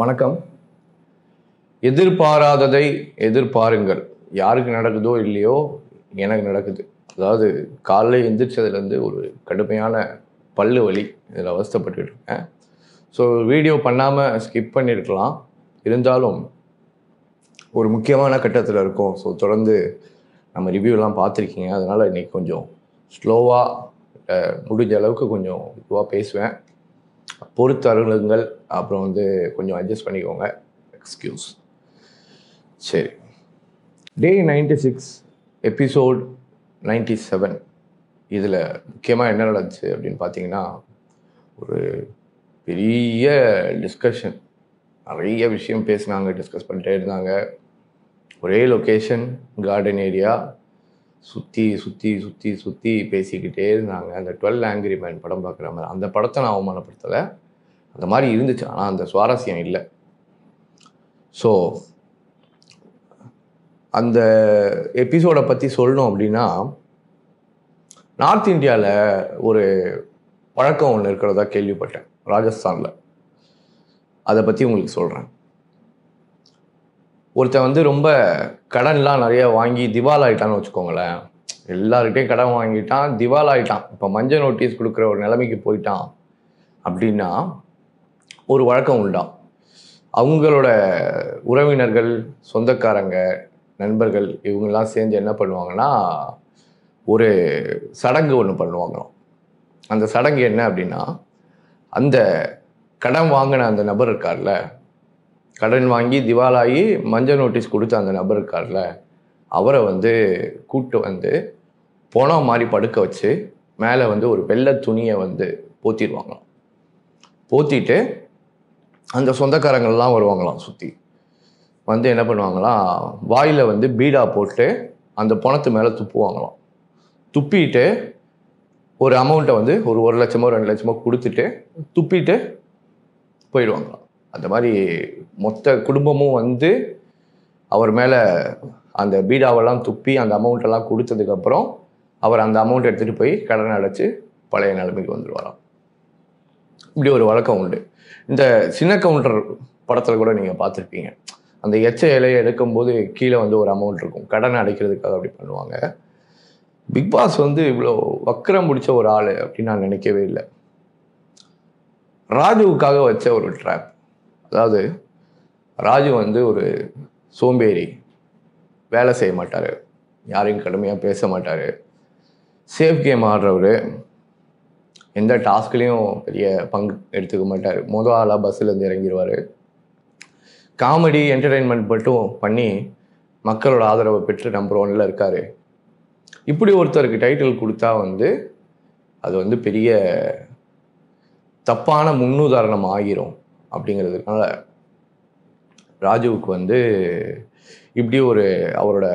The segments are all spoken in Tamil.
வணக்கம் எதிர்பாராததை எதிர்பாருங்கள் யாருக்கு நடக்குதோ இல்லையோ எனக்கு நடக்குது அதாவது காலைல எந்திரிச்சதுலேருந்து ஒரு கடுமையான பல்லு வலி இதில் அவஸ்தப்பட்டு இருக்கேன் ஸோ வீடியோ பண்ணாமல் ஸ்கிப் பண்ணியிருக்கலாம் இருந்தாலும் ஒரு முக்கியமான கட்டத்தில் இருக்கும் ஸோ தொடர்ந்து நம்ம ரிவ்யூலாம் பார்த்துருக்கீங்க அதனால் இன்றைக்கி கொஞ்சம் ஸ்லோவாக முடிஞ்ச அளவுக்கு கொஞ்சம் இதுவாக பேசுவேன் அருங்கள் அப்புறம் வந்து கொஞ்சம் அட்ஜஸ்ட் பண்ணிக்கோங்க எக்ஸ்கியூஸ் சரி day ninety six episode ninety seven இதில் முக்கியமாக என்ன நடந்துச்சு அப்படின்னு பார்த்தீங்கன்னா ஒரு பெரிய டிஸ்கஷன் நிறைய விஷயம் பேசினாங்க டிஸ்கஸ் பண்ணிட்டே இருந்தாங்க ஒரே லொக்கேஷன் கார்டன் ஏரியா சுற்றி சுற்றி சுற்றி சுற்றி பேசிக்கிட்டே இருந்தாங்க அந்த டுவெல் ஆங்கிரி மேன் படம் பார்க்குற மாதிரி அந்த படத்தை நான் அவமானப்படுத்தலை அந்த மாதிரி இருந்துச்சு ஆனால் அந்த சுவாரஸ்யம் இல்லை ஸோ அந்த எபிசோடை பற்றி சொல்லணும் அப்படின்னா நார்த் இந்தியாவில் ஒரு பழக்கம் ஒன்று இருக்கிறதா கேள்விப்பட்டேன் ராஜஸ்தானில் அதை பற்றி உங்களுக்கு சொல்கிறேன் ஒருத்தன் வந்து ரொம்ப கடன்லாம் நிறையா வாங்கி திவால் ஆகிட்டான்னு வச்சுக்கோங்களேன் எல்லாருக்கிட்டையும் கடன் வாங்கிட்டான் திவால் ஆகிட்டான் இப்போ மஞ்சள் நோட்டீஸ் கொடுக்குற ஒரு நிலைமைக்கு போயிட்டான் அப்படின்னா ஒரு வழக்கம் உண்டாம் அவங்களோட உறவினர்கள் சொந்தக்காரங்க நண்பர்கள் இவங்கெல்லாம் சேர்ந்து என்ன பண்ணுவாங்கன்னா ஒரு சடங்கு ஒன்று பண்ணுவாங்க அந்த சடங்கு என்ன அப்படின்னா அந்த கடன் வாங்கின அந்த நபர் இருக்கார்ல கடன் வாங்கி திவாலாகி மஞ்சள் நோட்டீஸ் கொடுத்த அந்த நபர் இருக்கார்ல அவரை வந்து கூப்பிட்டு வந்து போன மாதிரி படுக்க வச்சு மேலே வந்து ஒரு வெள்ளை துணியை வந்து போத்திடுவாங்களாம் போத்திட்டு அந்த சொந்தக்காரங்கள்லாம் வருவாங்களாம் சுற்றி வந்து என்ன பண்ணுவாங்களாம் வாயில் வந்து பீடா போட்டு அந்த பணத்து மேலே துப்புவாங்களாம் துப்பிட்டு ஒரு அமௌண்ட்டை வந்து ஒரு ஒரு லட்சமோ ரெண்டு லட்சமோ கொடுத்துட்டு துப்பிட்டு போயிடுவாங்களாம் அந்த மாதிரி மொத்த குடும்பமும் வந்து அவர் மேலே அந்த பீடாவெல்லாம் துப்பி அந்த அமௌண்ட்டெல்லாம் கொடுத்ததுக்கப்புறம் அவர் அந்த அமௌண்ட் எடுத்துகிட்டு போய் கடனை அடைச்சி பழைய நிலைமைக்கு வந்துடுவாராம் இப்படி ஒரு வழக்கம் உண்டு இந்த சின்ன கவுண்டர் படத்தில் கூட நீங்கள் பார்த்துருப்பீங்க அந்த எச்ச இலையை எடுக்கும்போது கீழே வந்து ஒரு அமௌண்ட் இருக்கும் கடன் அடைக்கிறதுக்காக அப்படி பண்ணுவாங்க பிக் பாஸ் வந்து இவ்வளோ வக்கரம் பிடிச்ச ஒரு ஆள் அப்படின்னு நான் நினைக்கவே இல்லை ராஜுவுக்காக வச்ச ஒரு ட்ராப் அதாவது ராஜு வந்து ஒரு சோம்பேறி வேலை செய்ய மாட்டார் யாரையும் கடுமையாக பேச மாட்டார் சேஃப் கேம் ஆடுறவர் எந்த டாஸ்க்லேயும் பெரிய பங்கு எடுத்துக்க மாட்டார் மொதல் ஆளாக பஸ்ஸிலேருந்து இறங்கிடுவார் காமெடி என்டர்டெயின்மெண்ட் மட்டும் பண்ணி மக்களோட ஆதரவை பெற்று நம்பர் ஒன்னில் இருக்கார் இப்படி ஒருத்தருக்கு டைட்டில் கொடுத்தா வந்து அது வந்து பெரிய தப்பான முன்னுதாரணம் ஆகிரும் அப்படிங்கிறதுனால ராஜுவுக்கு வந்து இப்படி ஒரு அவரோட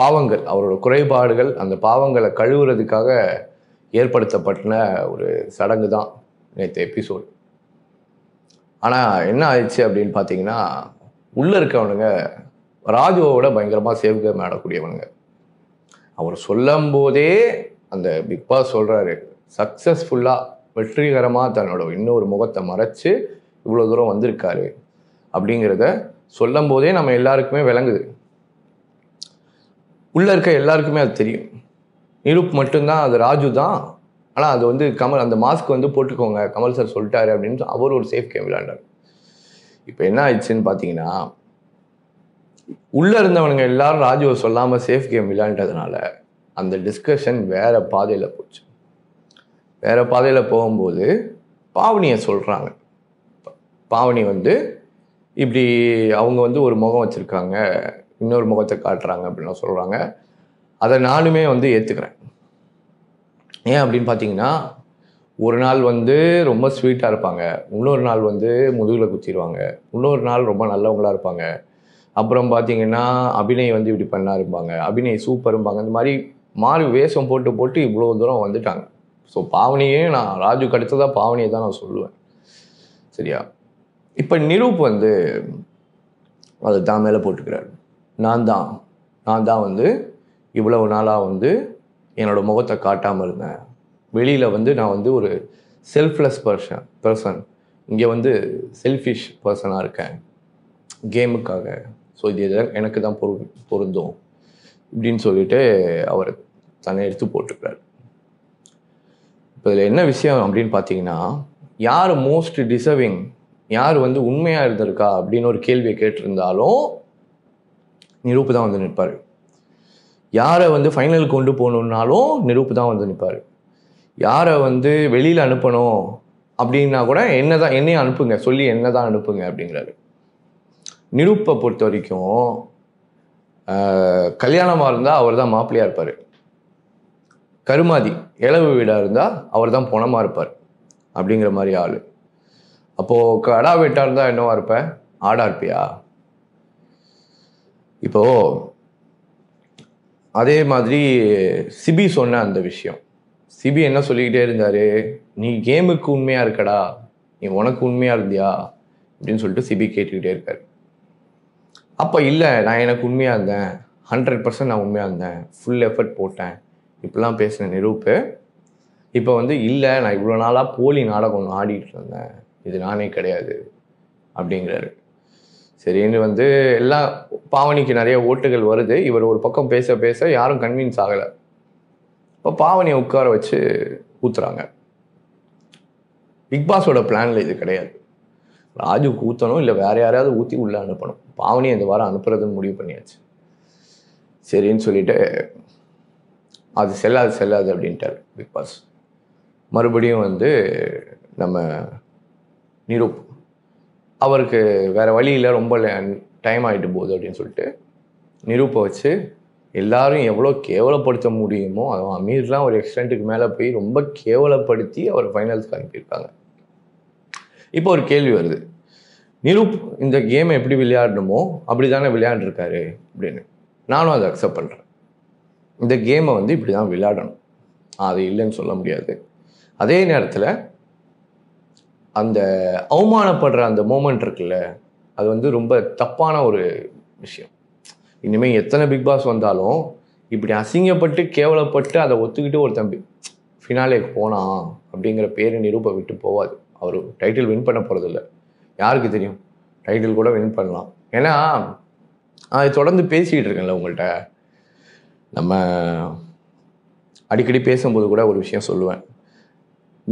பாவங்கள் அவரோட குறைபாடுகள் அந்த பாவங்களை கழுவுறதுக்காக ஏற்படுத்தப்பட்ட ஒரு சடங்கு தான் நேற்று எபிசோடு ஆனால் என்ன ஆயிடுச்சு அப்படின்னு பார்த்தீங்கன்னா உள்ளே இருக்கவனுங்க ராஜுவோட பயங்கரமாக சேவகம் மேடக்கூடியவனுங்க அவர் சொல்லும் போதே அந்த பிக் பாஸ் சொல்கிறாரு சக்ஸஸ்ஃபுல்லாக வெற்றிகரமாக தன்னோட இன்னொரு முகத்தை மறைச்சு இவ்வளோ தூரம் வந்திருக்காரு அப்படிங்கிறத சொல்லும் போதே நம்ம எல்லாருக்குமே விளங்குது உள்ளே இருக்க எல்லாருக்குமே அது தெரியும் நிரூப் மட்டும்தான் அது ராஜு தான் ஆனால் அது வந்து கமல் அந்த மாஸ்க் வந்து போட்டுக்கோங்க கமல் சார் சொல்லிட்டாரு அப்படின்னு அவர் ஒரு சேஃப் கேம் விளையாண்டார் இப்போ என்ன ஆயிடுச்சுன்னு பார்த்தீங்கன்னா உள்ளே இருந்தவனுங்க எல்லாரும் ராஜுவை சொல்லாமல் சேஃப் கேம் விளையாண்டதுனால அந்த டிஸ்கஷன் வேறு பாதையில் போச்சு வேறு பாதையில் போகும்போது பாவனியை சொல்கிறாங்க பாவனி வந்து இப்படி அவங்க வந்து ஒரு முகம் வச்சுருக்காங்க இன்னொரு முகத்தை காட்டுறாங்க அப்படின்லாம் சொல்கிறாங்க அதை நானுமே வந்து ஏற்றுக்கிறேன் ஏன் அப்படின்னு பார்த்தீங்கன்னா ஒரு நாள் வந்து ரொம்ப ஸ்வீட்டாக இருப்பாங்க இன்னொரு நாள் வந்து முதுகில் குத்திடுவாங்க இன்னொரு நாள் ரொம்ப நல்லவங்களாக இருப்பாங்க அப்புறம் பார்த்தீங்கன்னா அபிநய் வந்து இப்படி பண்ணா இருப்பாங்க அபிநய் சூப்பரும்பாங்க இந்த மாதிரி மாறி வேஷம் போட்டு போட்டு இவ்வளோ தூரம் வந்துட்டாங்க ஸோ பாவனையே நான் ராஜு கடுத்ததாக பாவனியை தான் நான் சொல்லுவேன் சரியா இப்போ நிரூப் வந்து அதை தான் மேலே போட்டுக்கிறார் நான் தான் நான் தான் வந்து இவ்வளவு நாளாக வந்து என்னோடய முகத்தை காட்டாமல் இருந்தேன் வெளியில் வந்து நான் வந்து ஒரு செல்ஃப்லெஸ் பர்சன் பர்சன் இங்கே வந்து செல்ஃபிஷ் பர்சனாக இருக்கேன் கேமுக்காக ஸோ இது எனக்கு தான் பொரு பொருந்தும் இப்படின்னு சொல்லிட்டு அவர் தன்னை எடுத்து போட்டுக்கிறார் இப்போ இதில் என்ன விஷயம் அப்படின்னு பார்த்தீங்கன்னா யார் மோஸ்ட் டிசர்விங் யார் வந்து உண்மையாக இருந்திருக்கா அப்படின்னு ஒரு கேள்வியை கேட்டிருந்தாலும் நிரூப்பு தான் வந்து நிற்பார் யாரை வந்து ஃபைனலுக்கு கொண்டு போகணுன்னாலும் நிரூப்பு தான் வந்து நிற்பார் யாரை வந்து வெளியில் அனுப்பணும் அப்படின்னா கூட என்ன தான் என்னையும் அனுப்புங்க சொல்லி என்ன தான் அனுப்புங்க அப்படிங்கிறாரு நிரூப்பை பொறுத்த வரைக்கும் கல்யாணமாக இருந்தால் அவர் தான் மாப்பிள்ளையாக இருப்பார் கருமாதி இளவு வீடாக இருந்தால் அவர் தான் பொணமாக இருப்பார் அப்படிங்கிற மாதிரி ஆள் அப்போது கடா வெட்டாக தான் என்னவா இருப்பேன் ஆடா இருப்பியா இப்போது அதே மாதிரி சிபி சொன்ன அந்த விஷயம் சிபி என்ன சொல்லிக்கிட்டே இருந்தார் நீ கேமுக்கு உண்மையாக இருக்கடா நீ உனக்கு உண்மையாக இருந்தியா அப்படின்னு சொல்லிட்டு சிபி கேட்டுக்கிட்டே இருக்கார் அப்போ இல்லை நான் எனக்கு உண்மையாக இருந்தேன் ஹண்ட்ரட் பர்சன்ட் நான் உண்மையாக இருந்தேன் ஃபுல் எஃபர்ட் போட்டேன் இப்படிலாம் பேசின நிரூப்பு இப்போ வந்து இல்லை நான் இவ்வளோ நாளாக போலி நாடகம் ஒன்று ஆடிட்டு இருந்தேன் இது நானே கிடையாது அப்படிங்கிறாரு சரின்னு வந்து எல்லா பாவனிக்கு நிறைய ஓட்டுகள் வருது இவர் ஒரு பக்கம் பேச பேச யாரும் கன்வின்ஸ் ஆகலை இப்போ பாவனியை உட்கார வச்சு ஊத்துறாங்க பிக்பாஸோட பிளான்ல இது கிடையாது ராஜு ஊற்றணும் இல்லை வேற யாரையாவது ஊற்றி உள்ளே அனுப்பணும் பாவனியை இந்த வாரம் அனுப்புறதுன்னு முடிவு பண்ணியாச்சு சரின்னு சொல்லிட்டு அது செல்லாது செல்லாது அப்படின்ட்டார் பிக்பாஸ் மறுபடியும் வந்து நம்ம நிரூப் அவருக்கு வேறு வழியில் ரொம்ப டைம் ஆகிட்டு போகுது அப்படின்னு சொல்லிட்டு நிரூப்பை வச்சு எல்லாரும் எவ்வளோ கேவலப்படுத்த முடியுமோ அவன் அமீர்லாம் ஒரு எக்ஸ்டென்ட்டுக்கு மேலே போய் ரொம்ப கேவலப்படுத்தி அவர் ஃபைனல்ஸ்க்கு அனுப்பியிருக்காங்க இப்போ ஒரு கேள்வி வருது நிரூப் இந்த கேமை எப்படி விளையாடணுமோ அப்படி தானே விளையாண்டுருக்காரு அப்படின்னு நானும் அதை அக்செப்ட் பண்ணுறேன் இந்த கேமை வந்து இப்படி தான் விளையாடணும் அது இல்லைன்னு சொல்ல முடியாது அதே நேரத்தில் அந்த அவமானப்படுற அந்த மூமெண்ட் இருக்குல்ல அது வந்து ரொம்ப தப்பான ஒரு விஷயம் இனிமேல் எத்தனை பிக் பாஸ் வந்தாலும் இப்படி அசிங்கப்பட்டு கேவலப்பட்டு அதை ஒத்துக்கிட்டு ஒரு தம்பி ஃபினாலேக்கு போனான் அப்படிங்கிற பேரை நிரூப விட்டு போவாது அவர் டைட்டில் வின் பண்ண போகிறதில்ல யாருக்கு தெரியும் டைட்டில் கூட வின் பண்ணலாம் ஏன்னா அதை தொடர்ந்து பேசிக்கிட்டு இருக்கேன்ல உங்கள்கிட்ட நம்ம அடிக்கடி பேசும்போது கூட ஒரு விஷயம் சொல்லுவேன்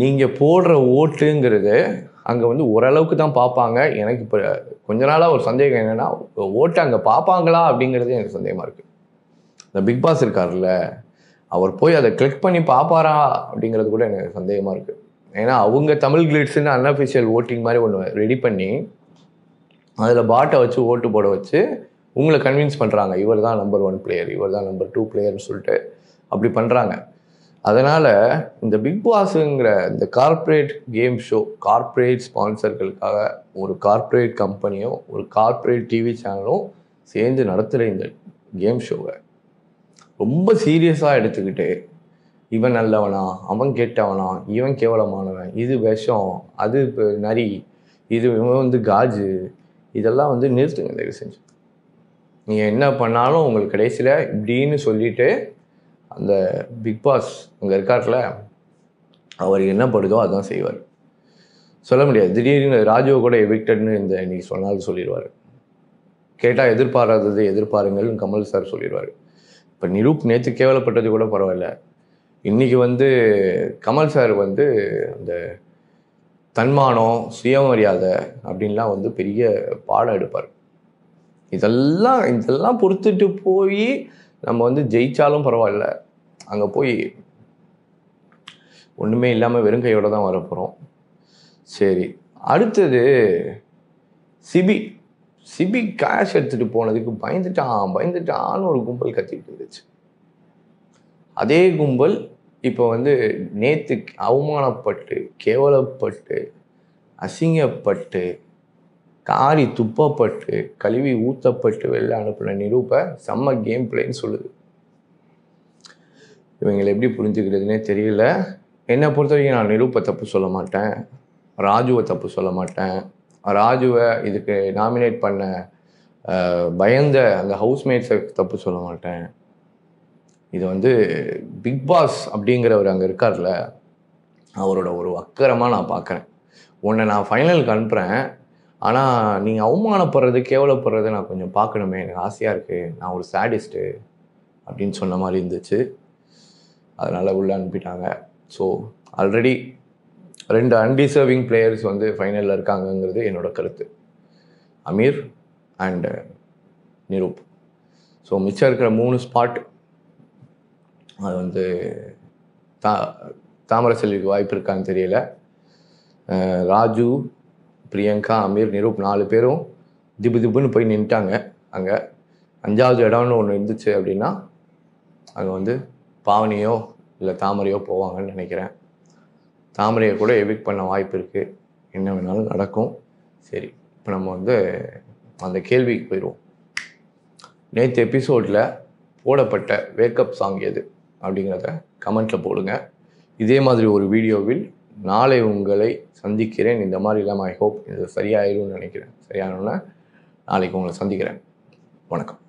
நீங்கள் போடுற ஓட்டுங்கிறது அங்கே வந்து ஓரளவுக்கு தான் பார்ப்பாங்க எனக்கு இப்போ கொஞ்ச நாளாக ஒரு சந்தேகம் என்னென்னா ஓட்டு அங்கே பார்ப்பாங்களா அப்படிங்கிறது எனக்கு சந்தேகமாக இருக்குது இந்த பிக் பாஸ் இருக்கார்ல அவர் போய் அதை கிளிக் பண்ணி பார்ப்பாரா அப்படிங்கிறது கூட எனக்கு சந்தேகமாக இருக்குது ஏன்னா அவங்க தமிழ் கிளிட்ஸ்னு அன்அஃபிஷியல் ஓட்டிங் மாதிரி ஒன்று ரெடி பண்ணி அதில் பாட்டை வச்சு ஓட்டு போட வச்சு உங்களை கன்வின்ஸ் பண்ணுறாங்க இவர் தான் நம்பர் ஒன் பிளேயர் இவர் தான் நம்பர் டூ பிளேயர்னு சொல்லிட்டு அப்படி பண்ணுறாங்க அதனால் இந்த பிக் பாஸுங்கிற இந்த கார்ப்பரேட் கேம் ஷோ கார்ப்பரேட் ஸ்பான்சர்களுக்காக ஒரு கார்ப்பரேட் கம்பெனியும் ஒரு கார்ப்பரேட் டிவி சேனலும் சேர்ந்து நடத்துகிற இந்த கேம் ஷோவை ரொம்ப சீரியஸாக எடுத்துக்கிட்டு இவன் நல்லவனா அவன் கெட்டவனா இவன் கேவலமானவன் இது விஷம் அது இப்போ நரி இது இவன் வந்து காஜு இதெல்லாம் வந்து நிறுத்துங்க தயவு செஞ்சு நீங்கள் என்ன பண்ணாலும் உங்களுக்கு கடைசியில் இப்படின்னு சொல்லிவிட்டு அந்த பிக் பாஸ் அங்கே இருக்கார்ல அவர் என்ன படுதோ அதுதான் செய்வார் சொல்ல முடியாது திடீர்னு ராஜுவை கூட எவிக்டட்னு இந்த இன்னைக்கு சொன்னாலும் சொல்லிடுவார் கேட்டால் எதிர்பாராதது எதிர்பாருங்கள்னு கமல் சார் சொல்லிடுவார் இப்போ நிரூப் நேற்று கேவலப்பட்டது கூட பரவாயில்ல இன்றைக்கி வந்து கமல் சார் வந்து அந்த தன்மானம் சுயமரியாதை அப்படின்லாம் வந்து பெரிய பாடம் எடுப்பார் இதெல்லாம் இதெல்லாம் பொறுத்துட்டு போய் நம்ம வந்து ஜெயித்தாலும் பரவாயில்ல அங்கே போய் ஒன்றுமே இல்லாமல் வெறுங்கையோடு தான் வரப்போகிறோம் சரி அடுத்தது சிபி சிபி கேஷ் எடுத்துகிட்டு போனதுக்கு பயந்துட்டான் பயந்துட்டான்னு ஒரு கும்பல் கத்திட்டு இருந்துச்சு அதே கும்பல் இப்போ வந்து நேற்று அவமானப்பட்டு கேவலப்பட்டு அசிங்கப்பட்டு காரி துப்பப்பட்டு கழுவி ஊத்தப்பட்டு வெளில அனுப்பின நிரூப செம்ம கேம் பிளேன்னு சொல்லுது இவங்களை எப்படி புரிஞ்சுக்கிறதுனே தெரியல என்னை பொறுத்த வரைக்கும் நான் நிரூப்பை தப்பு சொல்ல மாட்டேன் ராஜுவை தப்பு சொல்ல மாட்டேன் ராஜுவை இதுக்கு நாமினேட் பண்ண பயந்த அந்த ஹவுஸ்மேட்ஸை தப்பு சொல்ல மாட்டேன் இது வந்து பிக் பாஸ் அப்படிங்கிறவர் அங்கே இருக்கார்ல அவரோட ஒரு அக்கறமாக நான் பார்க்குறேன் உன்னை நான் ஃபைனலுக்கு அனுப்புகிறேன் ஆனால் நீங்கள் அவமானப்படுறது கேவலப்படுறது நான் கொஞ்சம் பார்க்கணுமே எனக்கு ஆசையாக இருக்குது நான் ஒரு சேடிஸ்ட்டு அப்படின்னு சொன்ன மாதிரி இருந்துச்சு அதனால் உள்ளே அனுப்பிட்டாங்க ஸோ ஆல்ரெடி ரெண்டு அன்டிசர்விங் பிளேயர்ஸ் வந்து ஃபைனலில் இருக்காங்கங்கிறது என்னோட கருத்து அமீர் அண்டு நிரூப் ஸோ மிச்சம் இருக்கிற மூணு ஸ்பாட் அது வந்து தா தாமரை செல்விக்கு வாய்ப்பு இருக்கான்னு தெரியல ராஜு பிரியங்கா அமீர் நிரூப் நாலு பேரும் திபு திபுன்னு போய் நின்ட்டாங்க அங்கே அஞ்சாவது இடம்னு ஒன்று இருந்துச்சு அப்படின்னா அங்கே வந்து பாவனியோ இல்லை தாமரையோ போவாங்கன்னு நினைக்கிறேன் தாமரையை கூட எவிக் பண்ண வாய்ப்பு இருக்குது என்ன வேணாலும் நடக்கும் சரி இப்போ நம்ம வந்து அந்த கேள்விக்கு போயிடுவோம் நேற்று எபிசோடில் போடப்பட்ட வேக்கப் சாங் எது அப்படிங்கிறத கமெண்ட்டில் போடுங்க இதே மாதிரி ஒரு வீடியோவில் நாளை உங்களை சந்திக்கிறேன் இந்த மாதிரிலாம் ஐ ஹோப் இது சரியாயிடும்னு நினைக்கிறேன் சரியானோன்னா நாளைக்கு உங்களை சந்திக்கிறேன் வணக்கம்